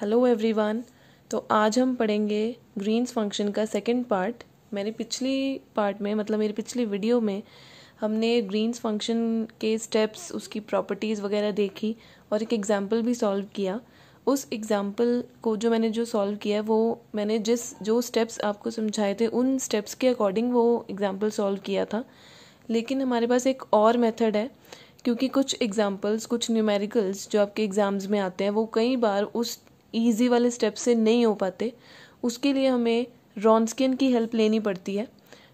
hello everyone तो आज हम पढ़ेंगे ग्रीन्स फंक्शन का सेकंड पार्ट मैंने पिछली पार्ट में मतलब मेरी पिछली वीडियो में हमने ग्रीन्स फंक्शन के स्टेप्स उसकी प्रॉपर्टीज़ वगैरह देखी और एक एग्ज़ाम्पल भी सॉल्व किया उस एग्ज़ाम्पल को जो मैंने जो सॉल्व किया वो मैंने जिस जो स्टेप्स आपको समझाए थे उन स्टेप्स के अकॉर्डिंग वो एग्ज़ाम्पल सॉल्व किया था लेकिन हमारे पास एक और मेथड है क्योंकि कुछ एग्ज़ाम्पल्स कुछ न्यूमेरिकल्स जो आपके एग्ज़ाम्स में आते हैं वो कई बार उस ईजी वाले स्टेप से नहीं हो पाते उसके लिए हमें रॉन्सकिन की हेल्प लेनी पड़ती है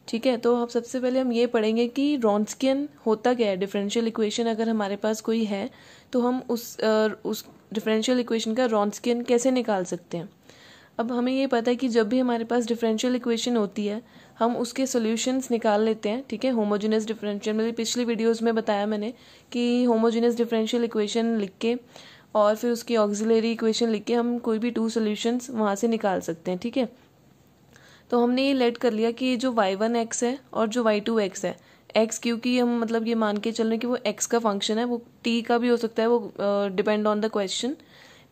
ठीक है तो हम सबसे पहले हम ये पढ़ेंगे कि रॉन्सकिन होता क्या है डिफरेंशियल इक्वेशन अगर हमारे पास कोई है तो हम उस आ, उस डिफरेंशियल इक्वेशन का रॉन्सकिन कैसे निकाल सकते हैं अब हमें ये पता है कि जब भी हमारे पास डिफरेंशियल इक्वेशन होती है हम उसके सॉल्यूशंस निकाल लेते हैं ठीक है होमोजेनस डिफरेंशियल मेरी पिछली वीडियोस में बताया मैंने कि होमोजेनस डिफरेंशियल इक्वेशन लिख के और फिर उसकी ऑक्जिलरी इक्वेशन लिख के हम कोई भी टू सोल्यूशंस वहाँ से निकाल सकते हैं ठीक है तो हमने ये लेट कर लिया कि ये जो वाई वन एक्स है और जो वाई टू एक्स है एक्स क्योंकि हम मतलब ये मान के चल रहे हैं कि वो एक्स का फंक्शन है वो टी का भी हो सकता है वो डिपेंड ऑन द क्वेश्चन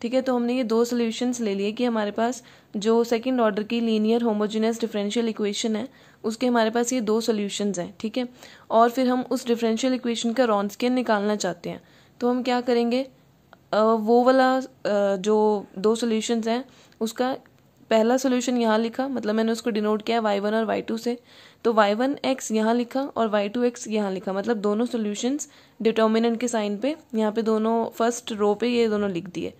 ठीक है तो हमने ये दो सोल्यूशंस ले लिए कि हमारे पास जो सेकंड ऑर्डर की लीनियर होमोजेनियस डिफरेंशियल इक्वेशन है उसके हमारे पास ये दो सोल्यूशंस हैं ठीक है और फिर हम उस डिफरेंशियल इक्वेशन का रॉन्सकेन निकालना चाहते हैं तो हम क्या करेंगे वो वाला जो दो सोल्यूशंस हैं उसका पहला सोल्यूशन यहाँ लिखा मतलब मैंने उसको डिनोट किया वाई वन और वाई टू से तो वाई वन एक्स यहाँ लिखा और वाई टू एक्स यहाँ लिखा मतलब दोनों सोल्यूशंस डिटर्मिनेंट के साइन पे यहाँ पे दोनों फर्स्ट रो पे ये दोनों लिख दिए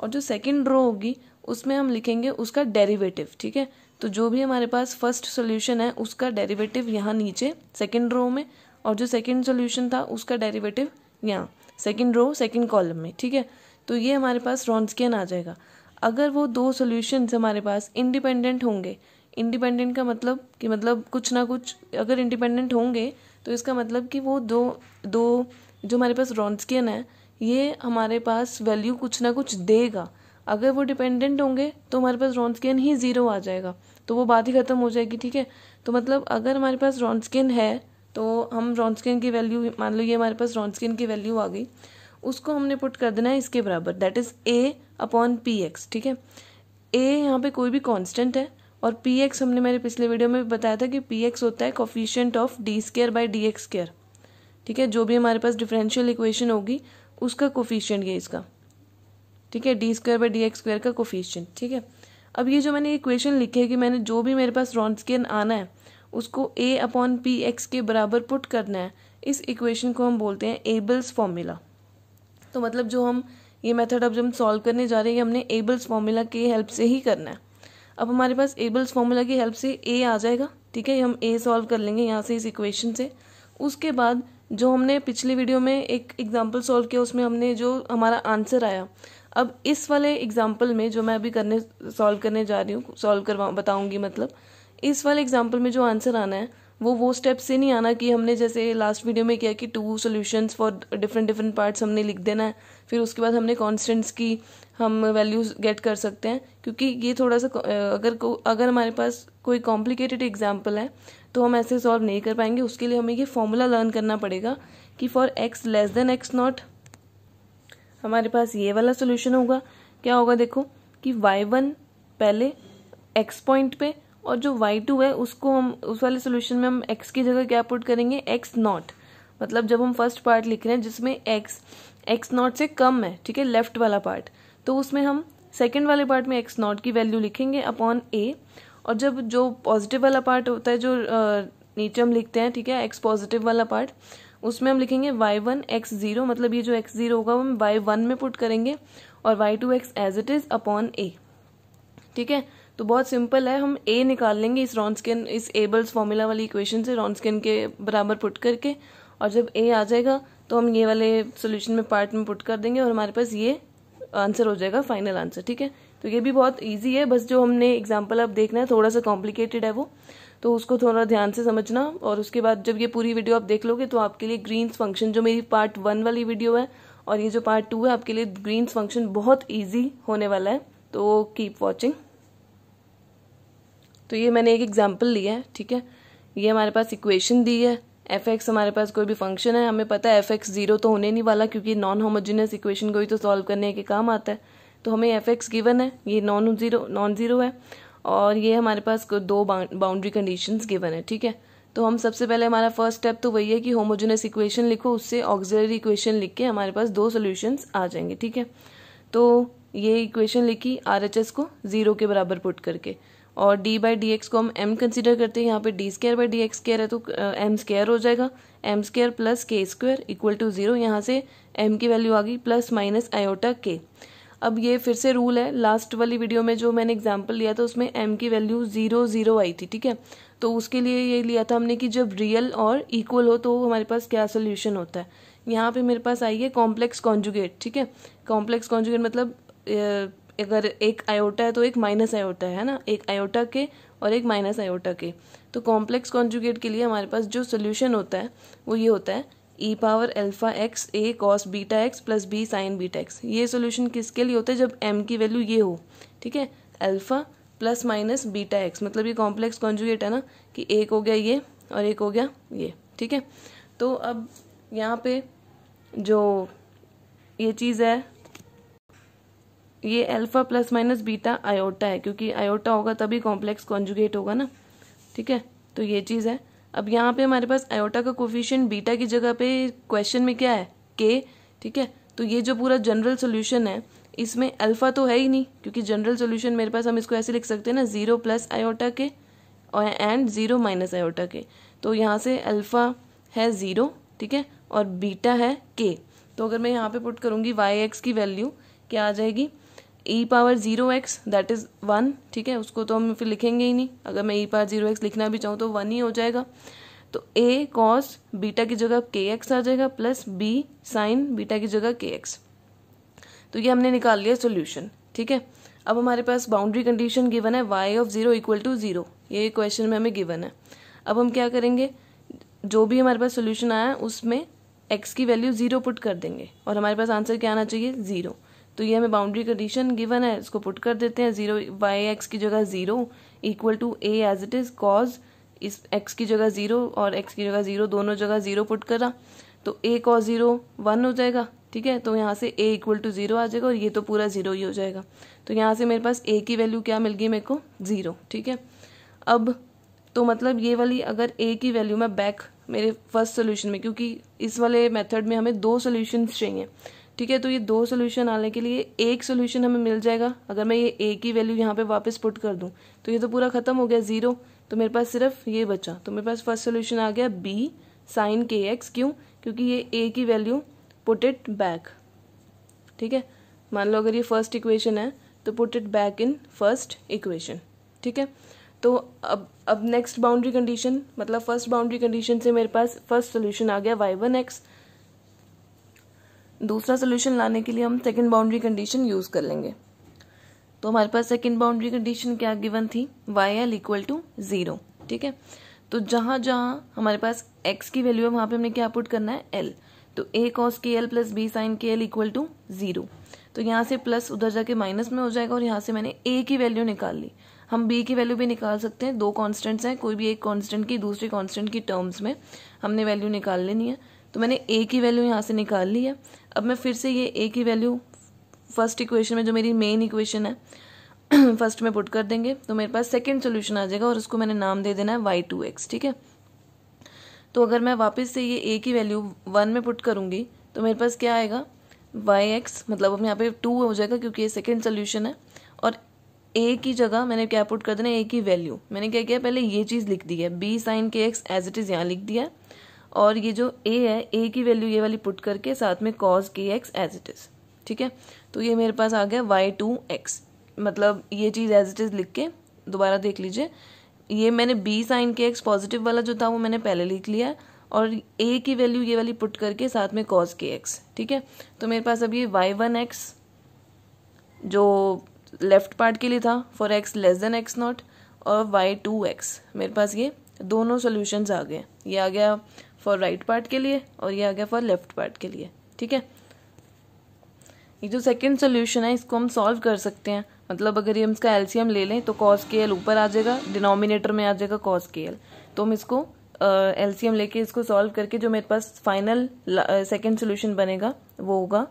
और जो सेकेंड रो होगी उसमें हम लिखेंगे उसका डेरिवेटिव ठीक है तो जो भी हमारे पास फर्स्ट सोल्यूशन है उसका डेरीवेटिव यहाँ नीचे सेकेंड रो में और जो सेकेंड सोल्यूशन था उसका डेरीवेटिव यहाँ सेकेंड रो सेकेंड कॉलम में ठीक है तो ये हमारे पास रॉन्सकियन आ जाएगा अगर वो दो सोल्यूशंस हमारे पास इंडिपेंडेंट होंगे इंडिपेंडेंट का मतलब कि मतलब कुछ ना कुछ अगर इंडिपेंडेंट होंगे तो इसका मतलब कि वो दो दो जो हमारे पास रॉन्सकियन है ये हमारे पास वैल्यू कुछ ना कुछ देगा अगर वो डिपेंडेंट होंगे तो हमारे पास रॉन्सकियन ही ज़ीरो आ जाएगा तो वो बात ही ख़त्म हो जाएगी ठीक है तो मतलब अगर हमारे पास रॉन्सकिन है तो हम रॉन्सकिन की वैल्यू मान लो ये हमारे पास रॉन्सकिन की वैल्यू आ गई उसको हमने पुट कर देना है इसके बराबर that is A upon P X ठीक है ए यहाँ पे कोई भी कांस्टेंट है और पी एक्स हमने मेरे पिछले वीडियो में भी बताया था कि पी एक्स होता है coefficient of D square by D X square ठीक है जो भी हमारे पास डिफरेंशियल इक्वेशन होगी उसका कोफिशियंट ये इसका ठीक है D square by D X square का कोफिशियंट ठीक है अब ये जो मैंने इक्वेशन लिखी है कि मैंने जो भी मेरे पास रॉन्सकिन आना है उसको ए अपॉन पी एक्स के बराबर पुट करना है इस इक्वेशन को हम बोलते हैं एबल्स फॉर्मूला तो मतलब जो हम ये मेथड अब जब हम सॉल्व करने जा रहे हैं हमने एबल्स फॉर्मूला के हेल्प से ही करना है अब हमारे पास एबल्स फॉर्मूला की हेल्प से ए आ जाएगा ठीक है हम ए सॉल्व कर लेंगे यहाँ से इस इक्वेशन से उसके बाद जो हमने पिछली वीडियो में एक एग्जाम्पल सॉल्व किया उसमें हमने जो हमारा आंसर आया अब इस वाले एग्जाम्पल में जो मैं अभी करने सॉल्व करने जा रही हूँ सॉल्व करवा बताऊँगी मतलब इस वाले एग्जाम्पल में जो आंसर आना है वो वो स्टेप से नहीं आना कि हमने जैसे लास्ट वीडियो में किया कि two solutions for different different parts हमने लिख देना है फिर उसके बाद हमने कॉन्स्टेंट्स की हम वैल्यूज गेट कर सकते हैं क्योंकि ये थोड़ा सा अगर को अगर हमारे पास कोई कॉम्प्लिकेटेड एग्जाम्पल है तो हम ऐसे सॉल्व नहीं कर पाएंगे उसके लिए हमें ये फॉर्मूला लर्न करना पड़ेगा कि for X less than X not हमारे पास ये वाला सोल्यूशन होगा क्या होगा देखो कि वाई वन पहले एक्स पॉइंट पे और जो वाई टू है उसको हम उस वाले सोल्यूशन में हम एक्स की जगह क्या पुट करेंगे एक्स नॉट मतलब जब हम फर्स्ट पार्ट लिख रहे हैं जिसमें एक्स एक्स नॉट से कम है ठीक है लेफ्ट वाला पार्ट तो उसमें हम सेकेंड वाले पार्ट में एक्स नॉट की वैल्यू लिखेंगे अपॉन ए और जब जो पॉजिटिव वाला पार्ट होता है जो नीचे हम लिखते हैं ठीक है एक्स पॉजिटिव वाला पार्ट उसमें हम लिखेंगे वाई वन एक्स ज़ीरो मतलब ये जो एक्स ज़ीरो होगा वो हम वाई वन में पुट करेंगे और Y two X as it is upon A ठीक है तो बहुत सिंपल है हम ए निकाल लेंगे इस रॉन्सकेन इस एबल्स फॉर्मूला वाली इक्वेशन से रॉन्सकेन के बराबर पुट करके और जब ए आ जाएगा तो हम ये वाले सोल्यूशन में पार्ट में पुट कर देंगे और हमारे पास ये आंसर हो जाएगा फाइनल आंसर ठीक है तो ये भी बहुत ईजी है बस जो हमने एग्जाम्पल अब देखना है थोड़ा सा कॉम्प्लिकेटेड है वो तो उसको थोड़ा ध्यान से समझना और उसके बाद जब ये पूरी वीडियो आप देख लोगे तो आपके लिए ग्रीन्स फंक्शन जो मेरी पार्ट वन वाली वीडियो है और ये जो पार्ट टू है आपके लिए ग्रीन्स फंक्शन बहुत ईजी होने वाला है तो कीप वॉचिंग तो ये मैंने एक एग्जाम्पल लिया है ठीक है ये हमारे पास इक्वेशन दी है एफ एक्स हमारे पास कोई भी फंक्शन है हमें पता है एफ एक्स जीरो तो होने नहीं वाला क्योंकि नॉन होमोजीनियस इक्वेशन को ही तो सॉल्व करने के काम आता है तो हमें एफ एक्स गिवन है ये नॉन जीरो नॉन जीरो है और ये हमारे पास दो बाउंड्री कंडीशन गिवन है ठीक है तो हम सबसे पहले हमारा फर्स्ट स्टेप तो वही है कि होमोजीनियस इक्वेशन लिखो उससे ऑक्सिलरी इक्वेशन लिख के हमारे पास दो सोल्यूशंस आ जाएंगे ठीक है तो ये इक्वेशन लिखी आर एच एस को ज़ीरो के बराबर पुट करके और d बाई डी एक्स को हम m कंसिडर करते हैं यहाँ पे D square by D X square है तो uh, m स्केयर हो जाएगा M square plus K square equal to zero यहाँ से m की वैल्यू आ गई प्लस माइनस आयोटा के अब ये फिर से रूल है लास्ट वाली वीडियो में जो मैंने एग्जाम्पल लिया था उसमें m की वैल्यू जीरो जीरो आई थी ठीक है तो उसके लिए ये लिया था हमने कि जब रियल और इक्वल हो तो हमारे पास क्या सोल्यूशन होता है यहाँ पे मेरे पास आई है कॉम्प्लेक्स कॉन्जुगेट ठीक है कॉम्प्लेक्स कॉन्जुगेट मतलब uh, अगर एक आयोटा है तो एक माइनस आयोटा है ना एक आयोटा के और एक माइनस आयोटा के तो कॉम्प्लेक्स कॉन्जुगेट के लिए हमारे पास जो सोल्यूशन होता है वो ये होता है E power alpha X A cos beta X plus B sine beta X ये सोल्यूशन किसके लिए होता है जब एम की वैल्यू ये हो ठीक है alpha plus minus beta X मतलब ये कॉम्प्लेक्स कॉन्जुगेट है ना कि एक हो गया ये और एक हो गया ये ठीक है तो अब यहाँ पे जो ये चीज़ है ये alpha plus minus beta iota है क्योंकि आयोटा होगा तभी कॉम्प्लेक्स कॉन्जुगेट होगा ना ठीक है तो ये चीज़ है अब यहाँ पे हमारे पास आयोटा का कोफिशियंट बीटा की जगह पे क्वेश्चन में क्या है के ठीक है तो ये जो पूरा जनरल सोल्यूशन है इसमें अल्फ़ा तो है ही नहीं क्योंकि जनरल सोल्यूशन मेरे पास हम इसको ऐसे लिख सकते हैं ना ज़ीरो प्लस आयोटा के और एंड ज़ीरो माइनस आयोटा के तो यहाँ से अल्फ़ा है ज़ीरो ठीक है और बीटा है के तो अगर मैं यहाँ पे पुट करूँगी वाई एक्स की वैल्यू क्या आ जाएगी E power zero X that is one ठीक है उसको तो हम फिर लिखेंगे ही नहीं अगर मैं ई पावर जीरो एक्स लिखना भी चाहूँ तो वन ही हो जाएगा तो ए कॉस बीटा की जगह के एक्स आ जाएगा प्लस बी साइन बीटा की जगह के एक्स तो ये हमने निकाल लिया सोल्यूशन ठीक है अब हमारे पास बाउंड्री कंडीशन गिवन है Y of zero equal to zero ये क्वेश्चन में हमें गिवन है अब हम क्या करेंगे जो भी हमारे पास सोल्यूशन आया उसमें एक्स की वैल्यू जीरो पुट कर देंगे और हमारे पास आंसर क्या आना चाहिए जीरो तो ये हमें बाउंड्री कंडीशन गिवन है इसको पुट कर देते हैं जीरो वाई एक्स की जगह zero equal to A as it is cause इस एक्स की जगह जीरो और एक्स की जगह जीरो दोनों जगह जीरो पुट करा तो ए कॉज जीरो वन हो जाएगा ठीक है तो यहाँ से ए इक्वल टू जीरो आ जाएगा और ये तो पूरा जीरो ही हो जाएगा तो यहाँ से मेरे पास ए की वैल्यू क्या मिल गई मेरे को जीरो ठीक है अब तो मतलब ये वाली अगर ए की वैल्यू मैं बैक मेरे फर्स्ट सोल्यूशन में क्योंकि इस वाले मेथड में हमें दो सोल्यूशन चाहिए ठीक है तो ये दो सोल्यूशन आने के लिए एक सोल्यूशन हमें मिल जाएगा अगर मैं ये ए की वैल्यू यहाँ पे वापस पुट कर दूँ तो ये तो पूरा खत्म हो गया ज़ीरो तो मेरे पास सिर्फ ये बचा तो मेरे पास फर्स्ट सोल्यूशन आ गया बी साइन के एक्स क्यों क्योंकि ये ए की वैल्यू पुट इट बैक ठीक है मान लो अगर ये फर्स्ट इक्वेशन है तो put it back in first equation ठीक है तो अब अब नेक्स्ट बाउंड्री कंडीशन मतलब फर्स्ट बाउंड्री कंडीशन से मेरे पास फर्स्ट सोल्यूशन आ गया वाई वन एक्स दूसरा सोल्यूशन लाने के लिए हम सेकेंड बाउंड्री कंडीशन यूज कर लेंगे तो हमारे पास सेकेंड बाउंड्री कंडीशन क्या गिवन थी Y L equal to zero ठीक है तो जहां जहां हमारे पास एक्स की वैल्यू है वहां पे हमने क्या पुट करना है एल तो A cos K L plus B sine K L equal to zero तो यहां से प्लस उधर जाके माइनस में हो जाएगा और यहां से मैंने ए की वैल्यू निकाल ली हम बी की वैल्यू भी निकाल सकते हैं दो कांस्टेंट्स हैं कोई भी एक कांस्टेंट की दूसरे कांस्टेंट की टर्म्स में हमने वैल्यू निकाल लेनी है तो मैंने ए की वैल्यू यहाँ से निकाल ली है अब मैं फिर से ये ए की वैल्यू फर्स्ट इक्वेशन में जो मेरी मेन इक्वेशन है फर्स्ट में पुट कर देंगे तो मेरे पास सेकेंड सोल्यूशन आ जाएगा और उसको मैंने नाम दे देना है वाई टू एक्स ठीक है तो अगर मैं वापस से ये ए की वैल्यू वन में पुट करूँगी तो मेरे पास क्या आएगा वाई एक्स मतलब अब यहाँ पे टू हो जाएगा क्योंकि ये सेकेंड सोल्यूशन है और ए की जगह मैंने क्या पुट कर देना है ए की वैल्यू मैंने क्या किया पहले ये चीज़ लिख दी है B sine K X as it is यहाँ लिख दिया है और ये जो ए है ए की वैल्यू ये वाली पुट करके साथ में कॉज के एक्स एज इट इज़ ठीक है तो ये मेरे पास आ गया वाई टू एक्स मतलब ये चीज़ एज इट इज़ लिख के दोबारा देख लीजिए ये मैंने B sine K X positive वाला जो था वो मैंने पहले लिख लिया है और ए की वैल्यू ये वाली पुट करके साथ में कॉज के एक्स ठीक है तो मेरे पास अब ये वाई वन एक्स जो लेफ्ट पार्ट के लिए था for X less than X not और वाई टू एक्स मेरे पास ये दोनों सॉल्यूशंस आ गए ये आ गया फॉर राइट पार्ट के लिए और ये आ गया फॉर लेफ्ट पार्ट के लिए ठीक है ये जो सेकंड सोल्यूशन है इसको हम सॉल्व कर सकते हैं मतलब अगर ये हम इसका एलसीएम ले लें तो कॉस के एल ऊपर आ जाएगा डिनोमिनेटर में आ जाएगा कॉस के एल तो हम इसको एलसीएम uh, लेके इसको सॉल्व करके जो मेरे पास फाइनल सेकंड सोल्यूशन बनेगा वो होगा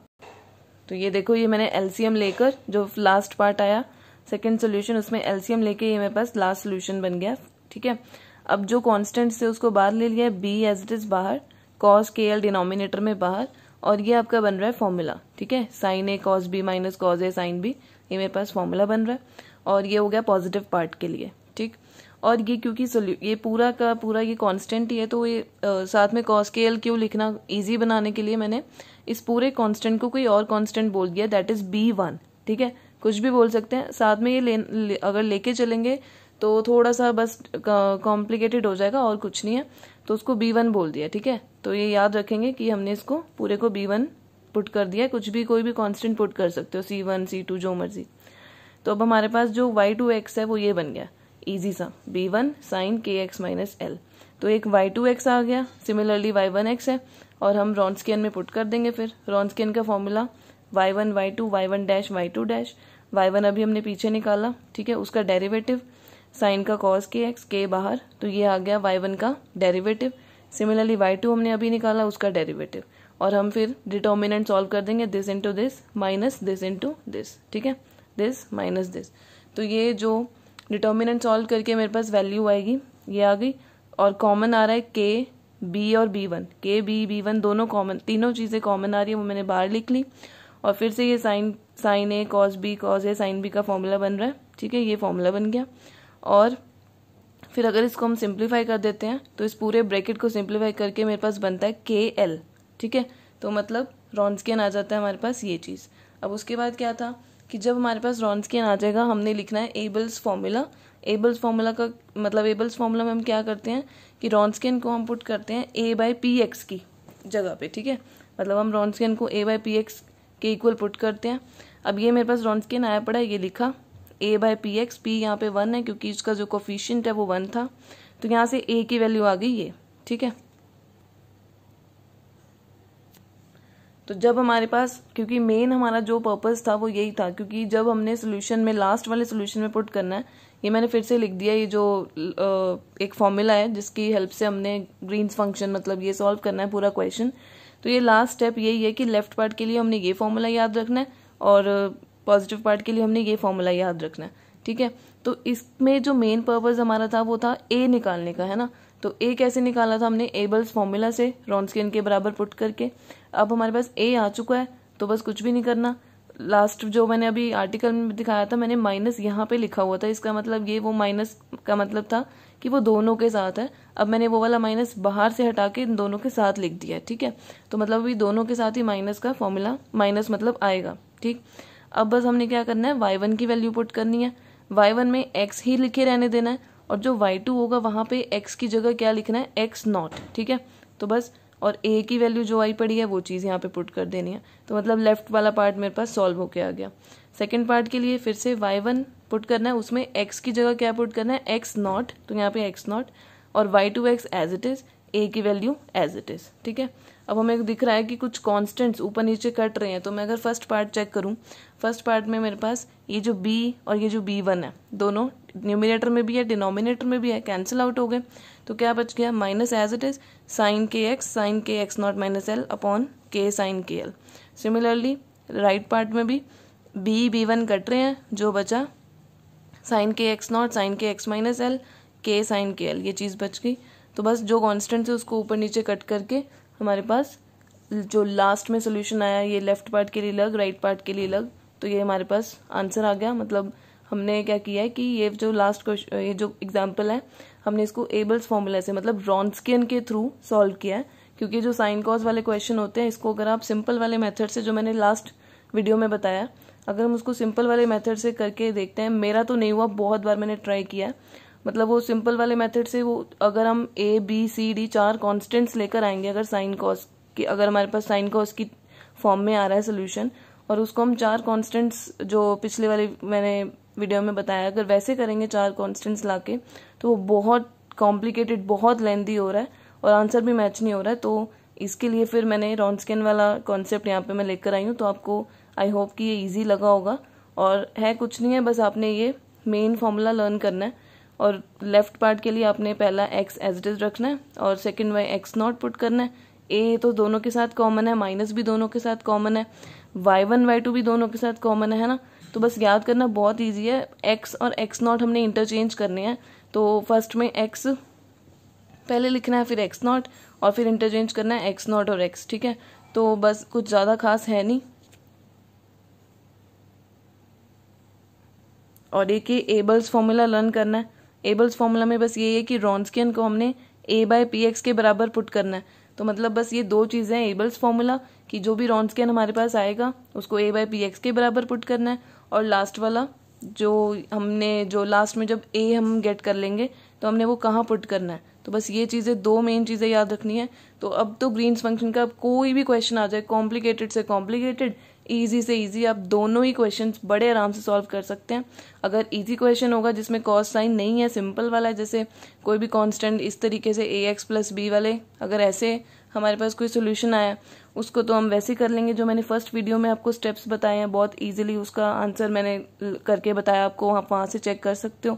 तो ये देखो ये मैंने एलसीएम लेकर जो लास्ट पार्ट आया सेकंड सोल्यूशन उसमें एलसीएम लेके ये मेरे पास लास्ट सोल्यूशन बन गया ठीक है अब जो कॉन्स्टेंट थे उसको बाहर ले लिया है बी एज इट इज बाहर कॉस के एल डिनोमिनेटर में बाहर और ये आपका बन रहा है फॉर्मूला ठीक है sine A cos B minus cos A sine B ये मेरे पास फॉर्मूला बन रहा है और ये हो गया पॉजिटिव पार्ट के लिए ठीक और ये क्योंकि ये पूरा का पूरा ये कांस्टेंट ही है तो ये आ, साथ में कॉस के एल क्यू लिखना इजी बनाने के लिए मैंने इस पूरे कांस्टेंट को कोई और कांस्टेंट बोल दिया दैट इज बी वन ठीक है कुछ भी बोल सकते हैं साथ में ये ले, ले अगर लेके चलेंगे तो थोड़ा सा बस कॉम्प्लिकेटेड हो जाएगा और कुछ नहीं है तो उसको बी वन बोल दिया ठीक है तो ये याद रखेंगे कि हमने इसको पूरे को बी वन पुट कर दिया कुछ भी कोई भी कांस्टेंट पुट कर सकते हो सी वन सी टू जो मर्जी तो अब हमारे पास जो वाई टू एक्स है वो ये बन गया ईजी सा B one sine K X minus L तो एक वाई टू एक्स आ गया सिमिलरली वाई वन एक्स है और हम रॉन्सकेन में पुट कर देंगे फिर रॉन्सकेन का formula Y one Y two Y one dash Y two dash Y one अभी हमने पीछे निकाला ठीक है उसका डेरिवेटिव साइन का कॉस के एक्स के बाहर तो ये आ गया वाई वन का डेरिवेटिव सिमिलरली वाई टू हमने अभी निकाला उसका डेरिवेटिव और हम फिर डिटर्मिनेंट सॉल्व कर देंगे this into this minus this into this ठीक है दिस माइनस दिस तो ये जो डिटर्मिनेंट सॉल्व करके मेरे पास वैल्यू आएगी ये आ गई और कॉमन आ रहा है के बी और B one K B B one दोनों कॉमन तीनों चीज़ें कॉमन आ रही है वो मैंने बाहर लिख ली और फिर से ये sine sine A cos B cos A sine B का फॉर्मूला बन रहा है ठीक है ये फॉर्मूला बन गया और फिर अगर इसको हम सिंप्लीफाई कर देते हैं तो इस पूरे ब्रैकेट को सिंप्लीफाई करके मेरे पास बनता है के एल ठीक है तो मतलब रॉन्सकेन आ जाता है हमारे पास ये चीज़ अब उसके बाद क्या था कि जब हमारे पास रॉन्सकेन आ जाएगा हमने लिखना है एबल्स फॉर्मूला एबल्स फॉर्मूला का मतलब एबल्स फॉर्मूला में हम क्या करते हैं कि रॉन्सकेन को हम पुट करते हैं ए बाई पी एक्स की जगह पे ठीक है मतलब हम रॉन्सकेन को ए बाई पी एक्स के इक्वल पुट करते हैं अब ये मेरे पास रॉन्सकेन आया पड़ा है ये लिखा A by P X P यहाँ पे वन है क्योंकि इसका जो कोफिशियंट है वो वन था तो यहाँ से ए की वैल्यू आ गई ये ठीक है तो जब हमारे पास क्योंकि मेन हमारा जो पर्पस था वो यही था क्योंकि जब हमने सोल्यूशन में लास्ट वाले सोल्यूशन में पुट करना है ये मैंने फिर से लिख दिया ये जो एक फॉर्मूला है जिसकी हेल्प से हमने ग्रीन्स फंक्शन मतलब ये सॉल्व करना है पूरा क्वेश्चन तो ये लास्ट स्टेप यही है कि लेफ्ट पार्ट के लिए हमने ये फॉर्मूला याद रखना है और पॉजिटिव पार्ट के लिए हमने ये फॉर्मूला याद रखना है ठीक है तो इसमें जो मेन पर्पज हमारा था वो था ए निकालने का है ना तो ए कैसे निकाला था हमने एबल्स फॉर्मूला से रॉन्सकिन के बराबर पुट करके अब हमारे पास ए आ चुका है तो बस कुछ भी नहीं करना लास्ट जो मैंने अभी आर्टिकल में दिखाया था मैंने माइनस यहाँ पे लिखा हुआ था इसका मतलब ये वो माइनस का मतलब था कि वो दोनों के साथ है अब मैंने वो वाला माइनस बाहर से हटा के दोनों के साथ लिख दिया है ठीक है तो मतलब अभी दोनों के साथ ही माइनस का फॉर्मूला माइनस मतलब आएगा ठीक अब बस हमने क्या करना है वाई वन की वैल्यू पुट करनी है वाई वन में एक्स ही लिखे रहने देना है और जो वाई टू होगा वहाँ पे एक्स की जगह क्या लिखना है एक्स नॉट ठीक है तो बस और ए की वैल्यू जो आई पड़ी है वो चीज़ यहाँ पे पुट कर देनी है तो मतलब लेफ्ट वाला पार्ट मेरे पास सॉल्व होके आ गया सेकेंड पार्ट के लिए फिर से वाई वन पुट करना है उसमें एक्स की जगह क्या पुट करना है एक्स नॉट तो यहाँ पे एक्स नॉट और Y two X as it is A की वैल्यू एज इट इज़ ठीक है अब हमें दिख रहा है कि कुछ कॉन्स्टेंट्स ऊपर नीचे कट रहे हैं तो मैं अगर फर्स्ट पार्ट चेक करूँ फर्स्ट पार्ट में मेरे पास ये जो बी और ये जो बी वन है दोनों न्यूमिनेटर में भी है डिनोमिनेटर में भी है कैंसिल आउट हो गए तो क्या बच गया minus as it is sine K X sine K X not minus L upon K sine K L similarly right part में भी बी बी वन कट रहे हैं जो बचा sine K X not sine K X minus L K sine K L ये चीज़ बच गई तो बस जो कॉन्स्टेंट है उसको ऊपर नीचे कट करके हमारे पास जो लास्ट में सोल्यूशन आया ये लेफ्ट पार्ट के लिए लग राइट पार्ट के लिए लग तो ये हमारे पास आंसर आ गया मतलब हमने क्या किया है कि ये जो लास्ट क्वेश्चन ये जो एग्जाम्पल है हमने इसको एबल्स फॉर्मूला से मतलब रॉन्सकियन के थ्रू सॉल्व किया है क्योंकि जो साइन कॉज वाले क्वेश्चन होते हैं इसको अगर आप सिंपल वाले मेथड से जो मैंने लास्ट वीडियो में बताया अगर हम उसको सिंपल वाले मेथड से करके देखते हैं मेरा तो नहीं हुआ बहुत बार मैंने ट्राई किया मतलब वो सिंपल वाले मेथड से वो अगर हम ए बी सी डी चार कॉन्स्टेंट्स लेकर आएंगे अगर साइन कॉस की अगर हमारे पास साइन कॉस की फॉर्म में आ रहा है सोल्यूशन और उसको हम चार कॉन्स्टेंट्स जो पिछले वाले मैंने वीडियो में बताया अगर वैसे करेंगे चार कॉन्स्टेंट्स ला के तो वो बहुत कॉम्प्लिकेटेड बहुत लेंदी हो रहा है और आंसर भी मैच नहीं हो रहा है तो इसके लिए फिर मैंने रॉन्सकेन वाला कॉन्सेप्ट यहाँ पे मैं लेकर आई हूँ तो आपको आई होप कि ये इजी लगा होगा और है कुछ नहीं है बस आपने ये मेन फॉर्मूला लर्न करना है और लेफ्ट पार्ट के लिए आपने पहला एक्स एज इट इज़ रखना है और second Y X not put करना है ए तो दोनों के साथ कॉमन है माइनस भी दोनों के साथ कॉमन है वाई वन वाई टू भी दोनों के साथ कॉमन है ना तो बस याद करना बहुत ईजी है एक्स और एक्स नॉट हमने इंटरचेंज करने हैं तो फर्स्ट में एक्स पहले लिखना है फिर एक्स नॉट और फिर इंटरचेंज करना है एक्स नॉट और एक्स ठीक है तो बस कुछ ज़्यादा खास है नहीं और एक ही एबल्स फॉर्मूला लर्न करना है एबल्स फॉर्मूला में बस ये है कि रॉन्सकियन को हमने ए बाय पी एक्स के बराबर पुट करना है तो मतलब बस ये दो चीज़ें हैं एबल्स फॉर्मूला कि जो भी रॉन्सकियन हमारे पास आएगा उसको ए बाय पी एक्स के बराबर पुट करना है और लास्ट वाला जो हमने जो लास्ट में जब ए हम गेट कर लेंगे तो हमने वो कहाँ पुट करना है तो बस ये चीज़ें दो मेन चीज़ें याद रखनी है तो अब तो ग्रीन्स फंक्शन का कोई भी क्वेश्चन आ जाए कॉम्प्लिकेटेड से कॉम्प्लिकेटेड ईजी से ईजी आप दोनों ही क्वेश्चन बड़े आराम से सॉल्व कर सकते हैं अगर ईजी क्वेश्चन होगा जिसमें कॉस साइन नहीं है सिंपल वाला है जैसे कोई भी कांस्टेंट इस तरीके से ए एक्स प्लस बी वाले अगर ऐसे हमारे पास कोई सोल्यूशन आया उसको तो हम वैसे कर लेंगे जो मैंने फर्स्ट वीडियो में आपको स्टेप्स बताए हैं बहुत ईजिली उसका आंसर मैंने करके बताया आपको आप वहाँ से चेक कर सकते हो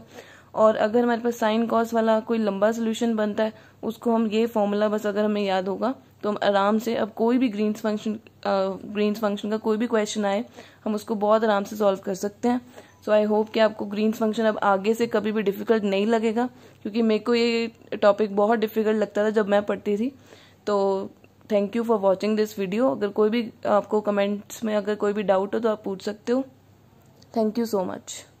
और अगर हमारे पास साइन कॉस वाला कोई लंबा सोल्यूशन बनता है उसको हम ये फॉर्मूला बस अगर हमें याद होगा तो हम आराम से अब कोई भी ग्रीन्स फंक्शन ग्रीन्स फंक्शन का कोई भी क्वेश्चन आए हम उसको बहुत आराम से सॉल्व कर सकते हैं सो आई होप कि आपको ग्रीन्स फंक्शन अब आगे से कभी भी डिफ़िकल्ट नहीं लगेगा क्योंकि मेरे को ये टॉपिक बहुत डिफ़िकल्ट लगता था जब मैं पढ़ती थी तो thank you for watching this video अगर कोई भी आपको कमेंट्स में अगर कोई भी डाउट हो तो आप पूछ सकते हो थैंक यू सो मच